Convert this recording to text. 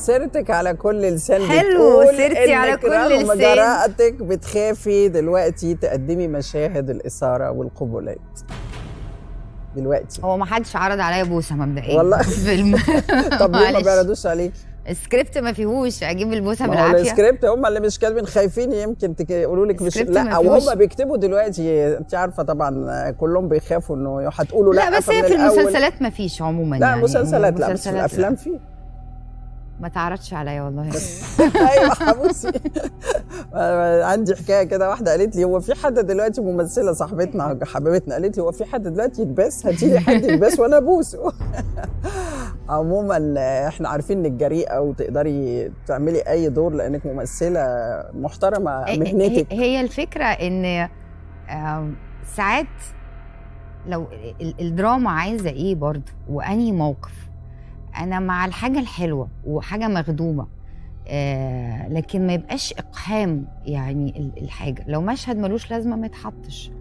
سيرتك على كل لسان حلو سيرتي على كل لسان مجرأتك بتخافي دلوقتي تقدمي مشاهد الإثارة والقبولات دلوقتي هو ما حدش عرض عليا بوسه مبدئيا والله الفيلم طب ليه ما بيعرضوش عليك السكريبت ما فيهوش اجيب البوسه بالعافيه السكريبت هم اللي مش كاتبين خايفين يمكن يقولوا لك مش لا وهم بيكتبوا دلوقتي انت عارفه طبعا كلهم بيخافوا انه هتقولوا لا لا بس هي في المسلسلات ما فيش عموما لا يعني مسلسلات لا بس في الافلام فيه ما تعرضش عليا والله ايوه حبوسي عندي حكايه كده واحده قالت لي هو في حد دلوقتي ممثله صاحبتنا حبيبتنا قالت لي هو في حد دلوقتي يتباس هاتي لي حد يتباس وانا ابوسه عموما احنا عارفين انك جريئه وتقدري تعملي اي دور لانك ممثله محترمه إيه، إيه، مهنتك هي الفكره ان ساعات لو الدراما عايزه ايه برضه واني موقف انا مع الحاجه الحلوه وحاجه مخدومه آه لكن ما يبقاش اقحام يعني الحاجه لو مشهد ملوش لازمه ما يتحطش